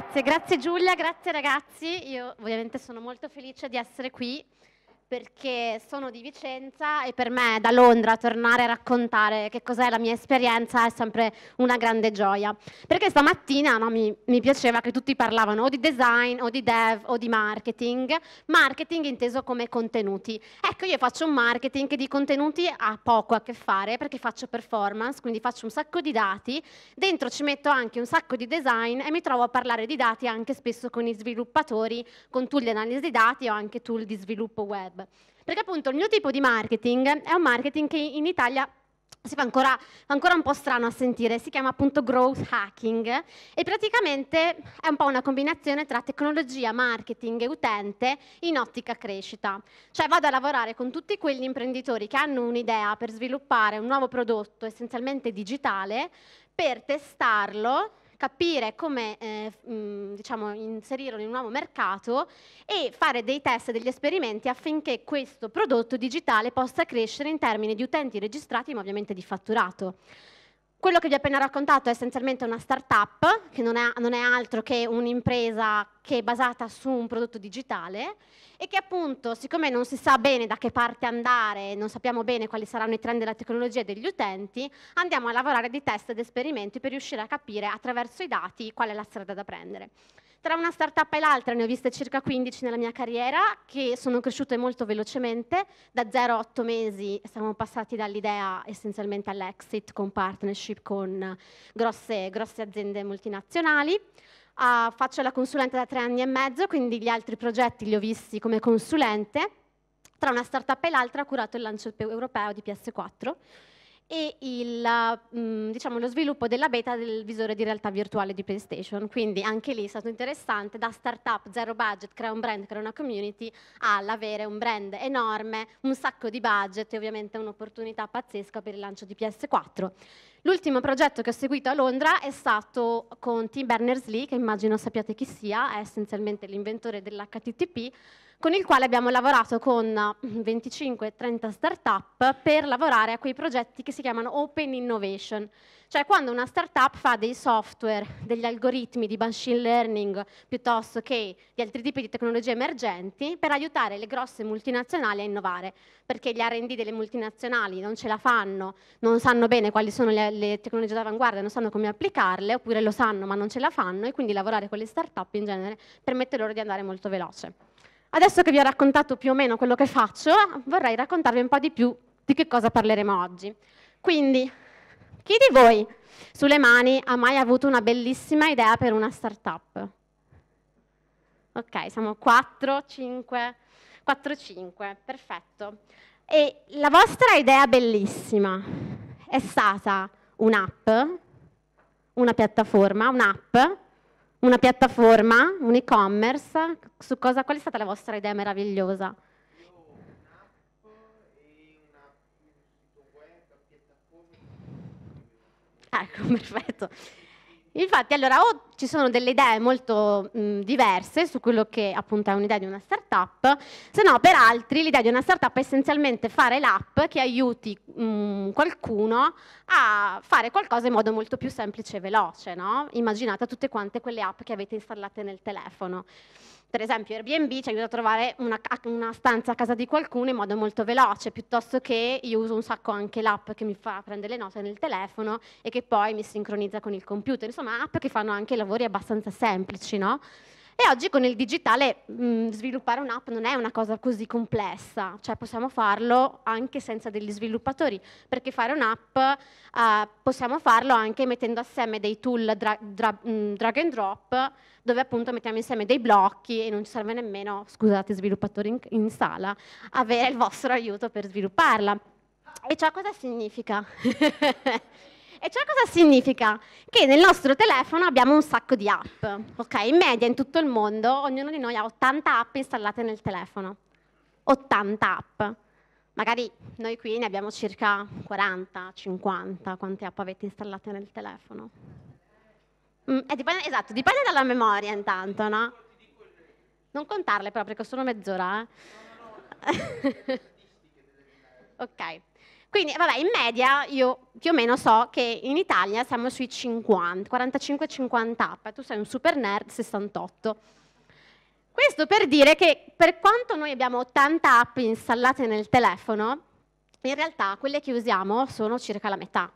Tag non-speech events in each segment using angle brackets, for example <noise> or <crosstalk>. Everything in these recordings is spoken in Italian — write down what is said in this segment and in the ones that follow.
Grazie, grazie Giulia, grazie ragazzi. Io ovviamente sono molto felice di essere qui perché sono di Vicenza e per me da Londra tornare a raccontare che cos'è la mia esperienza è sempre una grande gioia. Perché stamattina no, mi, mi, piaceva che tutti parlavano o di design o di dev o di marketing, marketing inteso come contenuti. Ecco, io faccio un marketing che di contenuti ha poco a che fare perché faccio performance, quindi faccio un sacco di dati, dentro ci metto anche un sacco di design e mi trovo a parlare di dati anche spesso con i sviluppatori, con tool di analisi dati o anche tool di sviluppo web. Perché appunto il mio tipo di marketing è un marketing che in Italia si fa ancora, ancora, un po' strano a sentire, si chiama appunto growth hacking e praticamente è un po' una combinazione tra tecnologia, marketing e utente in ottica crescita. Cioè vado a lavorare con tutti quegli imprenditori che hanno un'idea per sviluppare un nuovo prodotto essenzialmente digitale per testarlo capire come eh, mh, diciamo, inserirlo in un nuovo mercato e fare dei test, degli esperimenti affinché questo prodotto digitale possa crescere in termini di utenti registrati ma ovviamente di fatturato. Quello che vi ho appena raccontato è essenzialmente una startup, che non è, non è altro che un'impresa che è basata su un prodotto digitale e che appunto, siccome non si sa bene da che parte andare, non sappiamo bene quali saranno i trend della tecnologia e degli utenti, andiamo a lavorare di test ed esperimenti per riuscire a capire attraverso i dati qual è la strada da prendere. Tra una startup e l'altra ne ho viste circa 15 nella mia carriera, che sono cresciute molto velocemente, da 0 a 8 mesi siamo passati dall'idea essenzialmente all'exit con partnership con grosse, grosse aziende multinazionali. Uh, faccio la consulente da tre anni e mezzo, quindi gli altri progetti li ho visti come consulente. Tra una startup e l'altra ho curato il lancio europeo di PS4, e il, mm, diciamo, lo sviluppo della beta del visore di realtà virtuale di PlayStation. Quindi anche lì è stato interessante, da startup, zero budget, crea un brand, crea una community, all'avere un brand enorme, un sacco di budget e ovviamente un'opportunità pazzesca per il lancio di PS4. L'ultimo progetto che ho seguito a Londra è stato con Tim Berners-Lee, che immagino sappiate chi sia, è essenzialmente l'inventore dell'HTTP, con il quale abbiamo lavorato con 25-30 eh, start-up per lavorare a quei progetti che si chiamano Open Innovation, cioè quando una start-up fa dei software, degli algoritmi di machine learning piuttosto che di altri tipi di tecnologie emergenti per aiutare le grosse multinazionali a innovare, perché gli R&D delle multinazionali non ce la fanno, non sanno bene quali sono le, le tecnologie d'avanguardia, non sanno come applicarle, oppure lo sanno ma non ce la fanno e quindi lavorare con le start-up in genere permette loro di andare molto veloce. Adesso che vi ho raccontato più o meno quello che faccio, vorrei raccontarvi un po' di più di che cosa parleremo oggi. Quindi, chi di voi sulle mani ha mai avuto una bellissima idea per una startup? Ok, siamo 4, 5, 4, 5, perfetto. E la vostra idea bellissima è stata un'app, una piattaforma, un'app una piattaforma, un e-commerce, su cosa, qual è stata la vostra idea meravigliosa? Ecco, <laughs> perfetto. Infatti, allora, o ci sono delle idee molto mh, diverse su quello che appunto è un'idea di una startup, se no per altri l'idea di una startup è essenzialmente fare l'app che aiuti mh, qualcuno a fare qualcosa in modo molto più semplice e veloce, no? Immaginate tutte quante quelle app che avete installate nel telefono. Per esempio Airbnb ci aiuta a trovare una, una stanza a casa di qualcuno in modo molto veloce, piuttosto che io uso un sacco anche l'app che mi fa prendere le note nel telefono e che poi mi sincronizza con il computer. Insomma, sono app che fanno anche lavori abbastanza semplici, no? E oggi con il digitale mh, mm, sviluppare un'app non è una cosa così complessa, cioè possiamo farlo anche senza degli sviluppatori, perché fare un'app eh, possiamo farlo anche mettendo assieme dei tool dra dra mh, mm, drag and drop, dove appunto mettiamo insieme dei blocchi e non ci serve nemmeno, scusate sviluppatori in, in sala, avere il vostro aiuto per svilupparla. E ciò cosa significa? <laughs> E ciò cosa significa? Che nel nostro telefono abbiamo un sacco di app, ok? In media in tutto il mondo ognuno di noi ha 80 app installate nel telefono. 80 app. Magari noi qui ne abbiamo circa 40, 50, quante app avete installate nel telefono? Mm, dipende, esatto, dipende dalla memoria intanto, no? Non contarle proprio, perché sono mezz'ora, eh? <laughs> ok. Quindi, vabbè, in media io più o meno so che in Italia siamo sui 50, 45-50 app, tu sei un super nerd 68. Questo per dire che per quanto noi abbiamo 80 app installate nel telefono, in realtà quelle che usiamo sono circa la metà.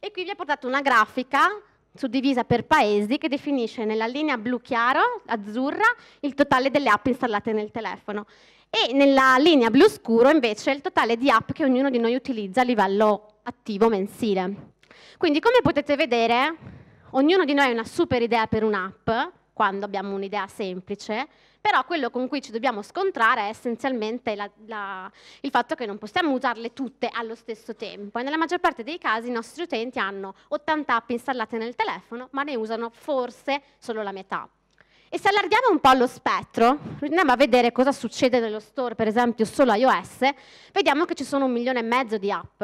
E qui vi ho portato una grafica suddivisa per paesi che definisce nella linea blu chiaro, azzurra, il totale delle app installate nel telefono e nella linea blu scuro invece il totale di app che ognuno di noi utilizza a livello attivo mensile. Quindi come potete vedere, ognuno di noi ha una super idea per un'app, quando abbiamo un'idea semplice, però quello con cui ci dobbiamo scontrare è essenzialmente la, la, il fatto che non possiamo usarle tutte allo stesso tempo e nella maggior parte dei casi i nostri utenti hanno 80 app installate nel telefono ma ne usano forse solo la metà. E se allarghiamo un po' lo spettro, andiamo a vedere cosa succede nello store, per esempio solo iOS, vediamo che ci sono un milione e mezzo di app,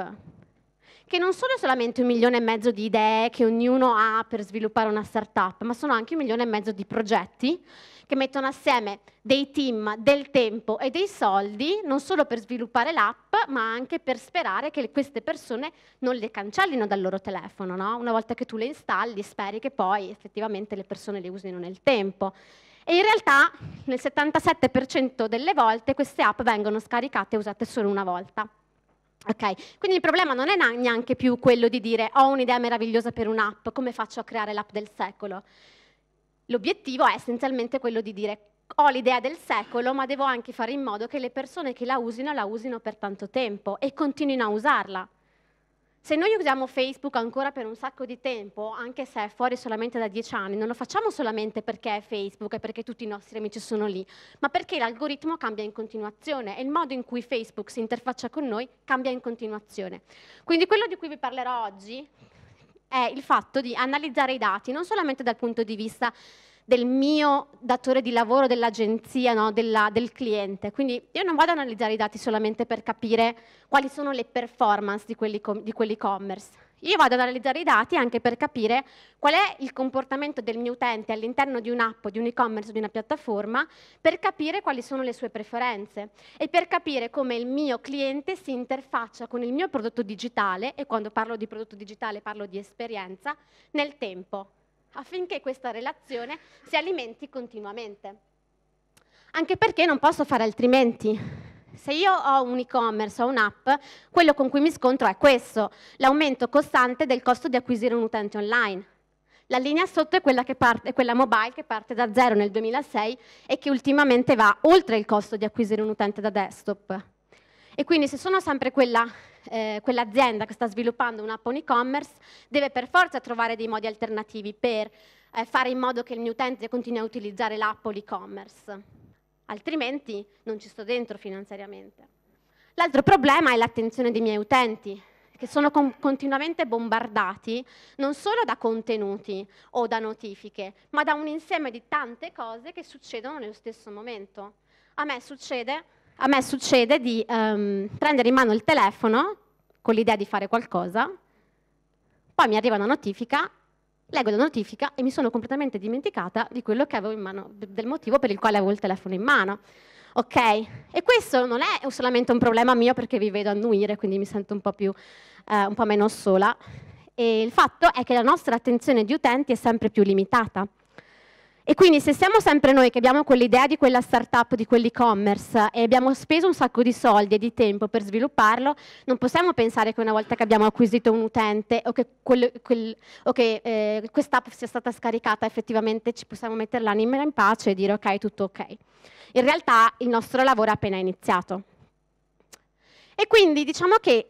che non sono solamente un milione e mezzo di idee che ognuno ha per sviluppare una startup, ma sono anche un milione e mezzo di progetti che mettono assieme dei team, del tempo e dei soldi, non solo per sviluppare l'app, ma anche per sperare che queste persone non le cancellino dal loro telefono. No? Una volta che tu le installi, speri che poi effettivamente le persone le usino nel tempo. E in realtà nel 77% delle volte queste app vengono scaricate e usate solo una volta. Okay. Quindi il problema non è neanche più quello di dire ho un'idea meravigliosa per un'app, come faccio a creare l'app del secolo? L'obiettivo è essenzialmente quello di dire ho l'idea del secolo, ma devo anche fare in modo che le persone che la usino la usino per tanto tempo e continuino a usarla. Se noi usiamo Facebook ancora per un sacco di tempo, anche se è fuori solamente da dieci anni, non lo facciamo solamente perché è Facebook e perché tutti i nostri amici sono lì, ma perché l'algoritmo cambia in continuazione e il modo in cui Facebook si interfaccia con noi cambia in continuazione. Quindi quello di cui vi parlerò oggi, è il fatto di analizzare i dati non solamente dal punto di vista del mio datore di lavoro, dell'agenzia, no? del cliente. Quindi io non vado ad analizzare i dati solamente per capire quali sono le performance di quell'e-commerce, io vado ad analizzare i dati anche per capire qual è il comportamento del mio utente all'interno di un'app, di un e-commerce, di una piattaforma, per capire quali sono le sue preferenze e per capire come il mio cliente si interfaccia con il mio prodotto digitale, e quando parlo di prodotto digitale parlo di esperienza, nel tempo, affinché questa relazione si alimenti continuamente. Anche perché non posso fare altrimenti se io ho un e-commerce o un'app, quello con cui mi scontro è questo, l'aumento costante del costo di acquisire un utente online. La linea sotto è quella, parte, quella, mobile che parte da zero nel 2006 e che ultimamente va oltre il costo di acquisire un utente da desktop. E quindi se sono sempre quella, eh, quell'azienda che sta sviluppando un'app on e-commerce, deve per forza trovare dei modi alternativi per eh, fare in modo che il mio utente continui a utilizzare l'app on e commerce altrimenti non ci sto dentro finanziariamente. L'altro problema è l'attenzione dei miei utenti, che sono continuamente bombardati non solo da contenuti o da notifiche, ma da un insieme di tante cose che succedono nello stesso momento. A me succede, a me succede di um, prendere in mano il telefono con l'idea di fare qualcosa, poi mi arriva una notifica leggo la notifica e mi sono completamente dimenticata di quello che avevo in mano, del motivo per il quale avevo il telefono in mano. Ok? E questo non è solamente un problema mio perché vi vedo annuire, quindi mi sento un po, più, eh, un po' meno sola. E il fatto è che la nostra attenzione di utenti è sempre più limitata. E quindi se siamo sempre noi che abbiamo quell'idea di quella startup, di quell'e-commerce e abbiamo speso un sacco di soldi e di tempo per svilupparlo, non possiamo pensare che una volta che abbiamo acquisito un utente o che, che eh, quest'app sia stata scaricata effettivamente ci possiamo mettere l'anima in pace e dire ok, tutto ok. In realtà il nostro lavoro è appena iniziato. E quindi diciamo che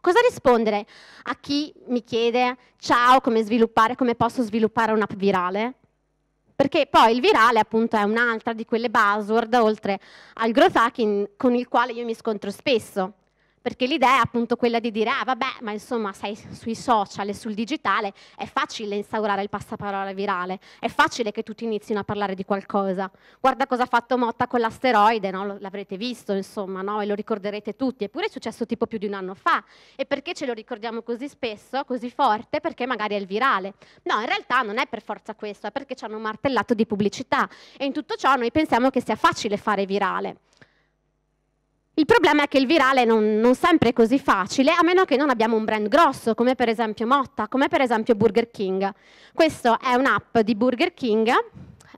cosa rispondere a chi mi chiede ciao, come sviluppare, come posso sviluppare un'app virale? perché poi il virale appunto è un'altra di quelle buzzword oltre al growth hacking con il quale io mi scontro spesso perché l'idea è appunto quella di dire, ah vabbè, ma insomma sei sui social e sul digitale, è facile instaurare il passaparola virale, è facile che tutti inizino a parlare di qualcosa. Guarda cosa ha fatto Motta con l'asteroide, no? l'avrete visto insomma, no? e lo ricorderete tutti, eppure è successo tipo più di un anno fa. E perché ce lo ricordiamo così spesso, così forte? Perché magari è il virale. No, in realtà non è per forza questo, è perché ci hanno martellato di pubblicità e in tutto ciò noi pensiamo che sia facile fare virale. Il problema è che il virale non, non sempre è così facile, a meno che non abbiamo un brand grosso, come per esempio Motta, come per esempio Burger King. Questa è un'app di Burger King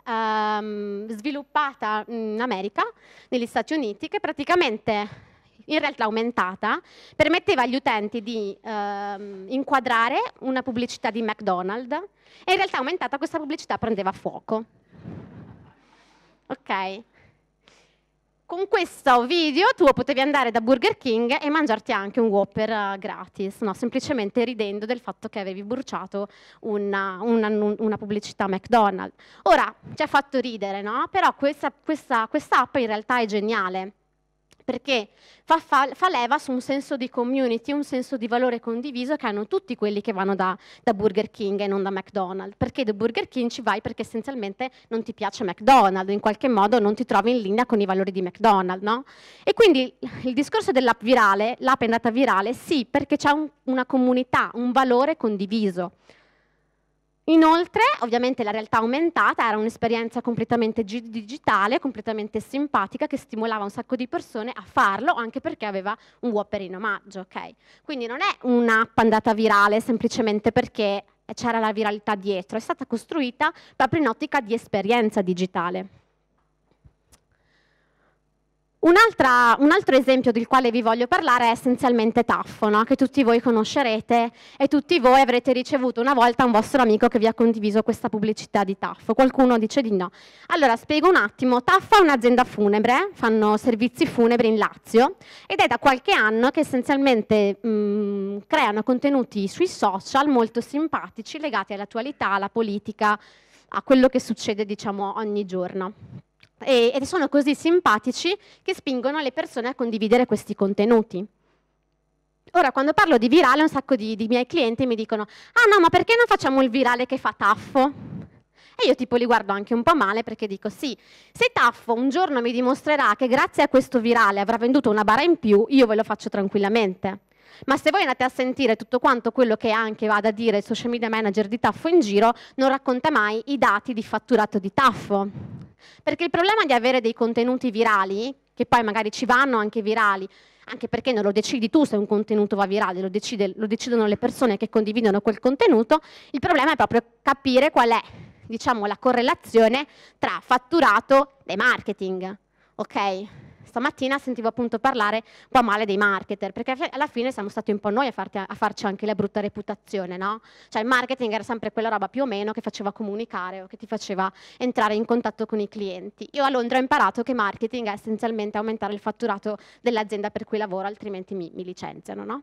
ehm, sviluppata in America, negli Stati Uniti, che praticamente in realtà aumentata, permetteva agli utenti di ehm, inquadrare una pubblicità di McDonald's e in realtà aumentata questa pubblicità prendeva fuoco. Ok? con questo video tu potevi andare da Burger King e mangiarti anche un Whopper eh, gratis, no? semplicemente ridendo del fatto che avevi bruciato una, eh, una, una pubblicità McDonald's. Ora, ci ha fatto ridere, no? però questa, questa, questa app in realtà è geniale, perché fa, fa, fa, leva su un senso di community, un senso di valore condiviso che hanno tutti quelli che vanno da, da, Burger King e non da McDonald's, perché da Burger King ci vai perché essenzialmente non ti piace McDonald's, in qualche modo non ti trovi in linea con i valori di McDonald's, no? E quindi il discorso dell'app virale, l'app è andata virale, sì, perché c'è un, una comunità, un valore condiviso. Inoltre, ovviamente la realtà aumentata era un'esperienza completamente digitale, completamente simpatica, che stimolava un sacco di persone a farlo, anche perché aveva un Whopper in omaggio, okay? Quindi non è un'app andata virale semplicemente perché c'era la viralità dietro, è stata costruita proprio in ottica di esperienza digitale. Un, altro esempio del quale vi voglio parlare è essenzialmente Taffo, no? che tutti voi conoscerete e tutti voi avrete ricevuto una volta un vostro amico che vi ha condiviso questa pubblicità di Taffo. Qualcuno dice di no. Allora spiego un attimo, Taffo è un'azienda funebre, fanno servizi funebri in Lazio ed è da qualche anno che essenzialmente mh, mm, creano contenuti sui social molto simpatici legati all'attualità, alla politica, a quello che succede diciamo, ogni giorno e, e sono così simpatici che spingono le persone a condividere questi contenuti. Ora, quando parlo di virale, un sacco di, di, miei clienti mi dicono «Ah no, ma perché non facciamo il virale che fa Taffo?» E io tipo li guardo anche un po' male perché dico «Sì, se Taffo un giorno mi dimostrerà che grazie a questo virale avrà venduto una bara in più, io ve lo faccio tranquillamente» ma se voi andate a sentire tutto quanto quello che anche va da dire il social media manager di Taffo in giro, non racconta mai i dati di fatturato di Taffo. Perché il problema di avere dei contenuti virali, che poi magari ci vanno anche virali, anche perché non lo decidi tu se un contenuto va virale, lo, decide, lo decidono le persone che condividono quel contenuto, il problema è proprio capire qual è diciamo, la correlazione tra fatturato e marketing. Okay? stamattina sentivo appunto parlare un po' male dei marketer, perché alla fine siamo stati un po' noi a, farti, a farci anche la brutta reputazione, no? Cioè il marketing era sempre quella roba più o meno che faceva comunicare o che ti faceva entrare in contatto con i clienti. Io a Londra ho imparato che marketing è essenzialmente aumentare il fatturato dell'azienda per cui lavoro, altrimenti mi, mi licenziano, no?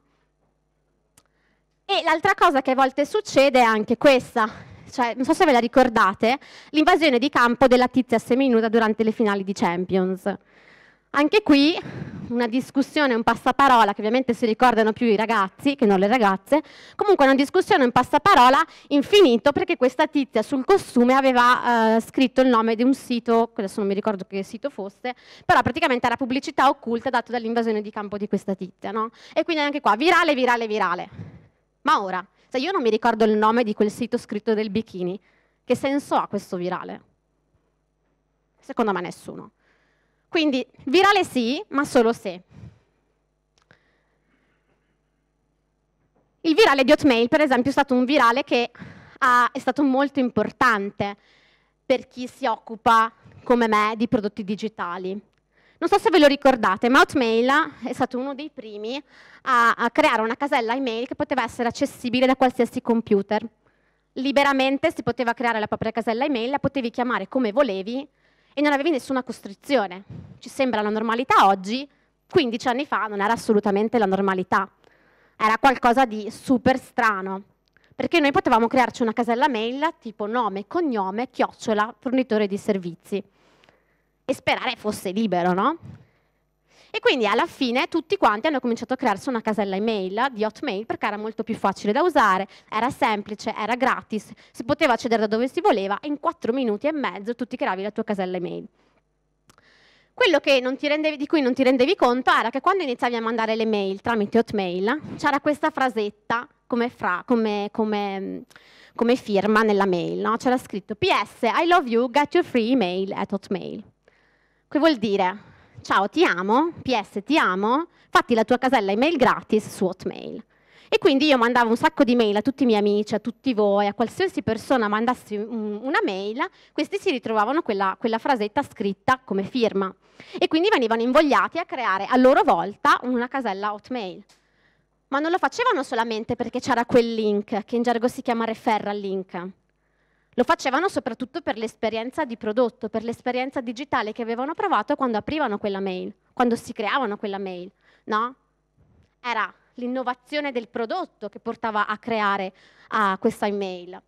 E l'altra cosa che a volte succede è anche questa, cioè, non so se ve la ricordate, l'invasione di campo della tizia seminuda durante le finali di Champions. Anche qui una discussione, un passaparola, che ovviamente si ricordano più i ragazzi che non le ragazze, comunque una discussione, un passaparola infinito perché questa tizia sul costume aveva eh, scritto il nome di un sito, adesso non mi ricordo che sito fosse, però praticamente era pubblicità occulta data dall'invasione di campo di questa tizia, no? E quindi anche qua, virale, virale, virale. Ma ora, se cioè io non mi ricordo il nome di quel sito scritto del bikini, che senso ha questo virale? Secondo me nessuno. Quindi virale sì, ma solo se. Il virale di Hotmail, per esempio, è stato un virale che ha, è stato molto importante per chi si occupa, come me, di prodotti digitali. Non so se ve lo ricordate, ma Hotmail è stato uno dei primi a, a creare una casella email che poteva essere accessibile da qualsiasi computer liberamente si poteva creare la propria casella email, la potevi chiamare come volevi e non avevi nessuna costrizione. Ci sembra la normalità oggi, 15 anni fa non era assolutamente la normalità, era qualcosa di super strano, perché noi potevamo crearci una casella mail tipo nome, cognome, chiocciola, fornitore di servizi e sperare fosse libero, no? E quindi alla fine tutti quanti hanno cominciato a crearsi una casella email di Hotmail perché era molto più facile da usare, era semplice, era gratis, si poteva accedere da dove si voleva e in quattro minuti e mezzo tu ti creavi la tua casella email. Quello rendevi, di cui non ti rendevi conto era che quando iniziavi a mandare le mail tramite Hotmail c'era questa frasetta come, fra, come, come, come firma nella mail, no? c'era scritto PS I love you, get your free email at Hotmail. Che vuol dire? ciao ti amo, PS ti amo, fatti la tua casella email gratis su Hotmail. E quindi io mandavo un sacco di mail a tutti i miei amici, a tutti voi, a qualsiasi persona mandassi una mail, questi si ritrovavano quella, quella frasetta scritta come firma. E quindi venivano invogliati a creare a loro volta una casella Hotmail. Ma non lo facevano solamente perché c'era quel link, che in gergo si chiama referral link, lo facevano soprattutto per l'esperienza di prodotto, per l'esperienza digitale che avevano provato quando aprivano quella mail, quando si creavano quella mail, no? Era l'innovazione del prodotto che portava a creare uh, questa email.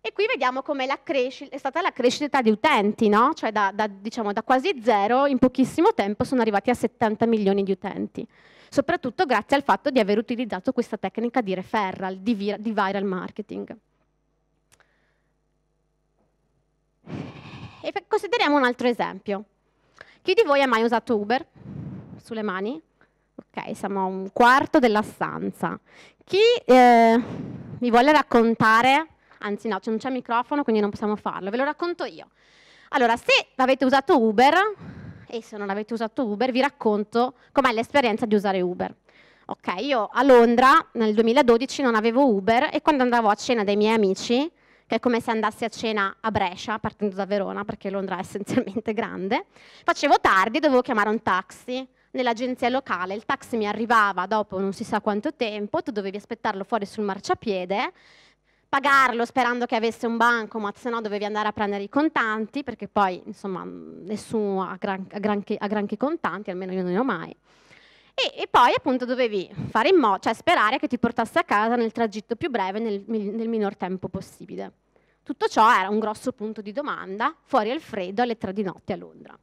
E qui vediamo come è stata la crescita di utenti, no? cioè da, da, diciamo, da quasi zero in pochissimo tempo sono arrivati a 70 milioni di utenti, soprattutto grazie al fatto di aver utilizzato questa tecnica di referral, di, di viral marketing. E consideriamo un altro esempio. Chi di voi ha mai usato Uber? Sulle mani? Ok, siamo a un quarto della stanza. Chi eh, mi vuole raccontare, anzi no, non c'è microfono quindi non possiamo farlo, ve lo racconto io. Allora, se avete usato Uber e se non avete usato Uber, vi racconto com'è l'esperienza di usare Uber. Ok, io a Londra nel 2012 non avevo Uber e quando andavo a cena dai miei amici che è come se andassi a cena a Brescia, partendo da Verona, perché Londra è essenzialmente grande. Facevo tardi, dovevo chiamare un taxi nell'agenzia locale, il taxi mi arrivava dopo non si sa quanto tempo, tu dovevi aspettarlo fuori sul marciapiede, pagarlo sperando che avesse un banco, ma se no dovevi andare a prendere i contanti, perché poi insomma nessuno ha, granché, ha granché contanti, almeno io non ne ho mai. E, e poi appunto dovevi fare in modo, cioè sperare che ti portasse a casa nel tragitto più breve, nel, nel minor tempo possibile. Tutto ciò era un grosso punto di domanda, fuori al freddo alle tre di notte a Londra.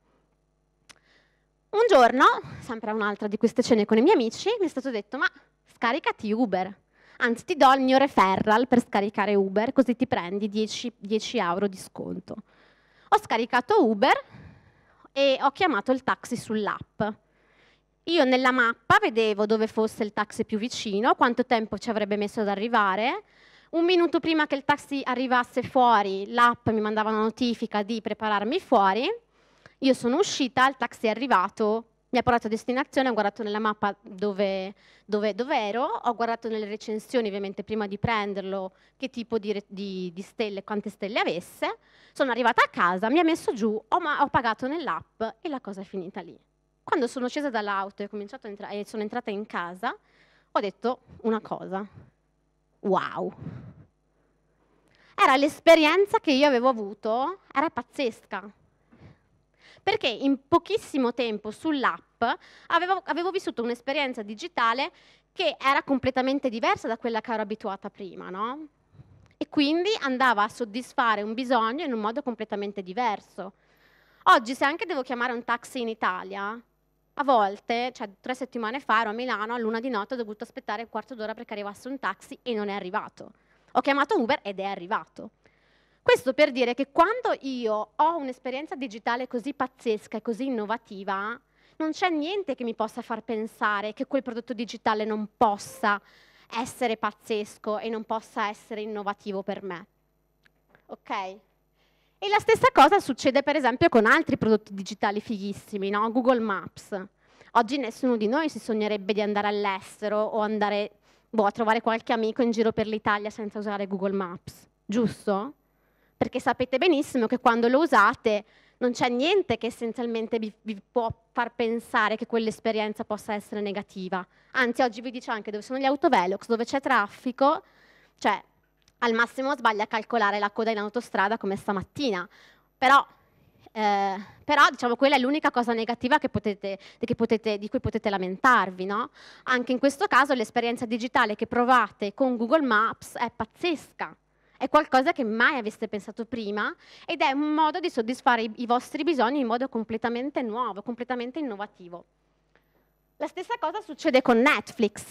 Un giorno, sempre a un'altra di queste cene con i miei amici, mi è stato detto ma scaricati Uber, anzi ti do il mio referral per scaricare Uber così ti prendi 10, 10 euro di sconto. Ho scaricato Uber e ho chiamato il taxi sull'app. Io nella mappa vedevo dove fosse il taxi più vicino, quanto tempo ci avrebbe messo ad arrivare. Un minuto prima che il taxi arrivasse fuori, l'app mi mandava una notifica di prepararmi fuori. Io sono uscita, il taxi è arrivato, mi ha portato a destinazione, ho guardato nella mappa dove, dove, dove, ero, ho guardato nelle recensioni ovviamente prima di prenderlo che tipo di, di, di stelle, quante stelle avesse, sono arrivata a casa, mi ha messo giù, ho, ho pagato nell'app e la cosa è finita lì. Quando sono scesa dall'auto e, entra- e sono entrata in casa, ho detto una cosa. Wow! Era l'esperienza che io avevo avuto, era pazzesca. Perché in pochissimo tempo sull'app avevo, avevo vissuto un'esperienza digitale che era completamente diversa da quella che ero abituata prima, no? E quindi andava a soddisfare un bisogno in un modo completamente diverso. Oggi, se anche devo chiamare un taxi in Italia, a volte, cioè tre settimane fa ero a Milano, a luna di notte ho dovuto aspettare un quarto d'ora perché arrivasse un taxi e non è arrivato. Ho chiamato Uber ed è arrivato. Questo per dire che quando io ho un'esperienza digitale così pazzesca e così innovativa, non c'è niente che mi possa far pensare che quel prodotto digitale non possa essere pazzesco e non possa essere innovativo per me. Ok? E la stessa cosa succede per esempio con altri prodotti digitali fighissimi, no? Google Maps. Oggi nessuno di noi si sognerebbe di andare all'estero o andare boh, a trovare qualche amico in giro per l'Italia senza usare Google Maps, giusto? Perché sapete benissimo che quando lo usate non c'è niente che essenzialmente vi, vi, può far pensare che quell'esperienza possa essere negativa. Anzi, oggi vi dice anche dove sono gli autovelox, dove c'è traffico, cioè al massimo sbaglia a calcolare la coda in autostrada come stamattina, però, eh, però diciamo, quella è l'unica cosa negativa che potete, che potete, di cui potete lamentarvi. No? Anche in questo caso l'esperienza digitale che provate con Google Maps è pazzesca. È qualcosa che mai aveste pensato prima ed è un modo di soddisfare i, i vostri bisogni in modo completamente nuovo, completamente innovativo. La stessa cosa succede con Netflix,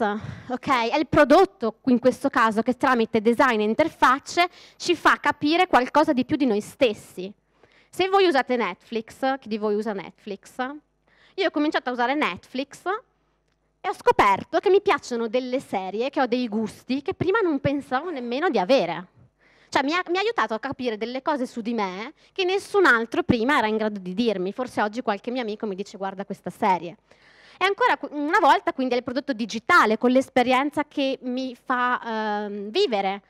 ok? È il prodotto, in questo caso, che tramite design e interfacce ci fa capire qualcosa di più di noi stessi. Se voi usate Netflix, chi di voi usa Netflix? Io ho cominciato a usare Netflix e ho scoperto che mi piacciono delle serie, che ho dei gusti che prima non pensavo nemmeno di avere. Cioè mi ha, mi ha, aiutato a capire delle cose su di me che nessun altro prima era in grado di dirmi. Forse oggi qualche mio amico mi dice guarda questa serie. E ancora una volta quindi è il prodotto digitale con l'esperienza che mi fa ehm, vivere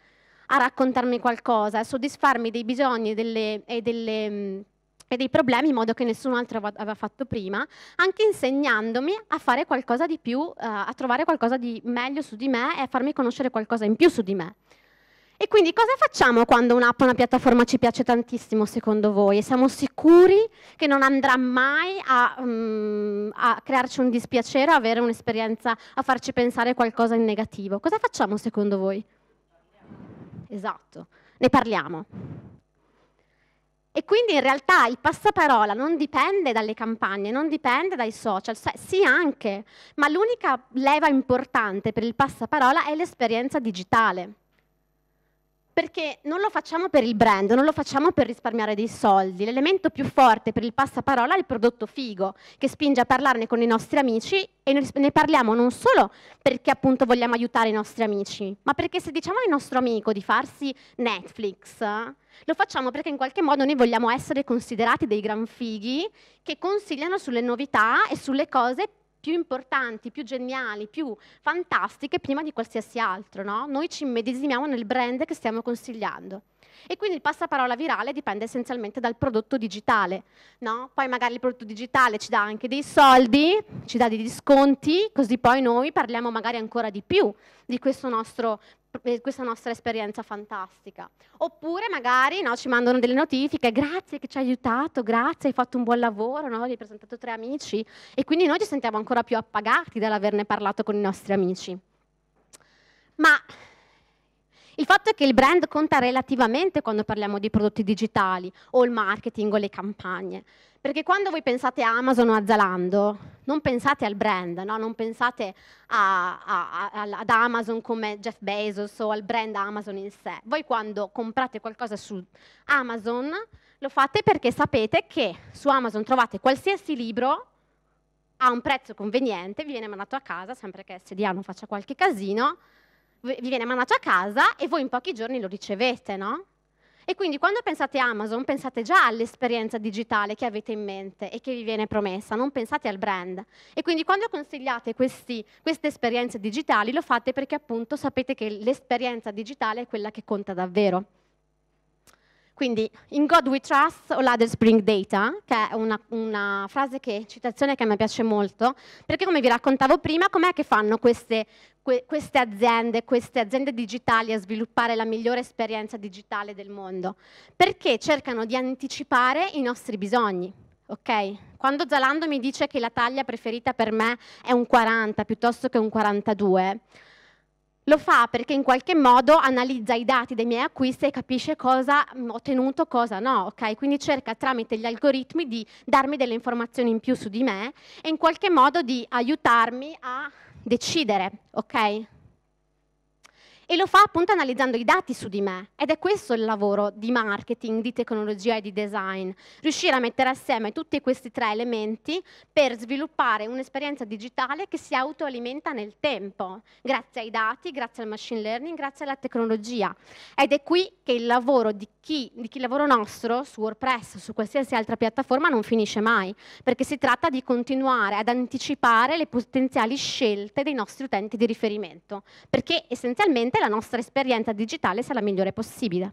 a raccontarmi qualcosa, a soddisfarmi dei bisogni delle, e, delle, mm, e dei problemi in modo che nessun altro aveva fatto prima, anche insegnandomi a fare qualcosa di più, eh, a trovare qualcosa di meglio su di me e a farmi conoscere qualcosa in più su di me. E quindi cosa facciamo quando un'app o una piattaforma ci piace tantissimo secondo voi? E siamo sicuri che non andrà mai a, um, a crearci un dispiacere, a avere un'esperienza, a farci pensare qualcosa in negativo? Cosa facciamo secondo voi? Esatto, ne parliamo. E quindi in realtà il passaparola non dipende dalle campagne, non dipende dai social, sì anche, ma l'unica leva importante per il passaparola è l'esperienza digitale perché non lo facciamo per il brand, non lo facciamo per risparmiare dei soldi. L'elemento più forte per il passaparola è il prodotto figo, che spinge a parlarne con i nostri amici e ne parliamo non solo perché appunto vogliamo aiutare i nostri amici, ma perché se diciamo al nostro amico di farsi Netflix, lo facciamo perché in qualche modo noi vogliamo essere considerati dei gran fighi che consigliano sulle novità e sulle cose più importanti, più geniali, più fantastiche prima di qualsiasi altro. No? Noi ci immedesimiamo nel brand che stiamo consigliando. E quindi il passaparola virale dipende essenzialmente dal prodotto digitale. No? Poi magari il prodotto digitale ci dà anche dei soldi, ci dà degli sconti, così poi noi parliamo magari ancora di più di nostro, eh, questa nostra esperienza fantastica. Oppure magari no, ci mandano delle notifiche, grazie che ci hai aiutato, grazie, hai fatto un buon lavoro, no? hai presentato tre amici e quindi noi ci sentiamo ancora più appagati dall'averne parlato con i nostri amici. fatto è che il brand conta relativamente quando parliamo di prodotti digitali o il marketing o le campagne. Perché quando voi pensate a Amazon o a Zalando, non pensate al brand, no? non pensate a, a, a, ad Amazon come Jeff Bezos o al brand Amazon in sé. Voi quando comprate qualcosa su Amazon lo fate perché sapete che su Amazon trovate qualsiasi libro a un prezzo conveniente, vi viene mandato a casa, sempre che SDA non faccia qualche casino, vi viene mandato a casa e voi in pochi giorni lo ricevete, no? E quindi quando pensate a Amazon pensate già all'esperienza digitale che avete in mente e che vi viene promessa, non pensate al brand. E quindi quando consigliate questi, queste esperienze digitali lo fate perché appunto sapete che l'esperienza digitale è quella che conta davvero. Quindi in God we trust all others bring data, che è una, una frase che, citazione che mi piace molto, perché come vi raccontavo prima, com'è che fanno queste, que, queste, aziende, queste aziende digitali a sviluppare la migliore esperienza digitale del mondo? Perché cercano di anticipare i nostri bisogni. Ok? Quando Zalando mi dice che la taglia preferita per me è un 40 piuttosto che un 42, lo fa perché in qualche modo analizza i dati dei miei acquisti e capisce cosa ho ottenuto, cosa no, ok? Quindi cerca tramite gli algoritmi di darmi delle informazioni in più su di me e in qualche modo di aiutarmi a decidere, ok? E lo fa appunto analizzando i dati su di me. Ed è questo il lavoro di marketing, di tecnologia e di design. Riuscire a mettere assieme tutti questi tre elementi per sviluppare un'esperienza digitale che si autoalimenta nel tempo, grazie ai dati, grazie al machine learning, grazie alla tecnologia. Ed è qui che il lavoro di chi, il lavoro nostro su WordPress, su qualsiasi altra piattaforma non finisce mai, perché si tratta di continuare ad anticipare le potenziali scelte dei nostri utenti di riferimento, perché essenzialmente la nostra esperienza digitale sia la migliore possibile.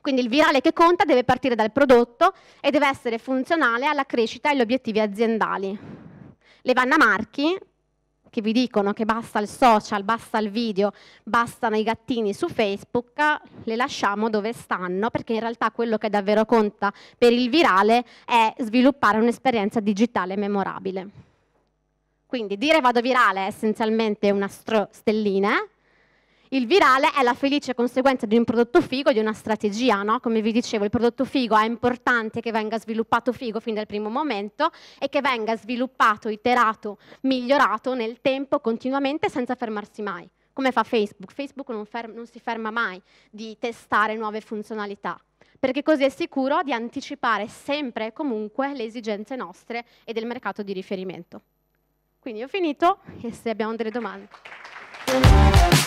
Quindi il virale che conta deve partire dal prodotto e deve essere funzionale alla crescita e agli obiettivi aziendali. Levanna Marchi che vi dicono che basta il social, basta il video, bastano i gattini su Facebook, le lasciamo dove stanno, perché in realtà quello che davvero conta per il virale è sviluppare un'esperienza digitale memorabile. Quindi dire vado virale è essenzialmente una stro stellina, il virale è la felice conseguenza di un prodotto figo, di una strategia, no? Come vi dicevo, il prodotto figo è importante che venga sviluppato figo fin dal primo momento e che venga sviluppato, iterato, migliorato nel tempo continuamente senza fermarsi mai. Come fa Facebook? Facebook non, non si ferma mai di testare nuove funzionalità perché così è sicuro di anticipare sempre e comunque le esigenze nostre e del mercato di riferimento. Quindi ho finito e se abbiamo delle domande.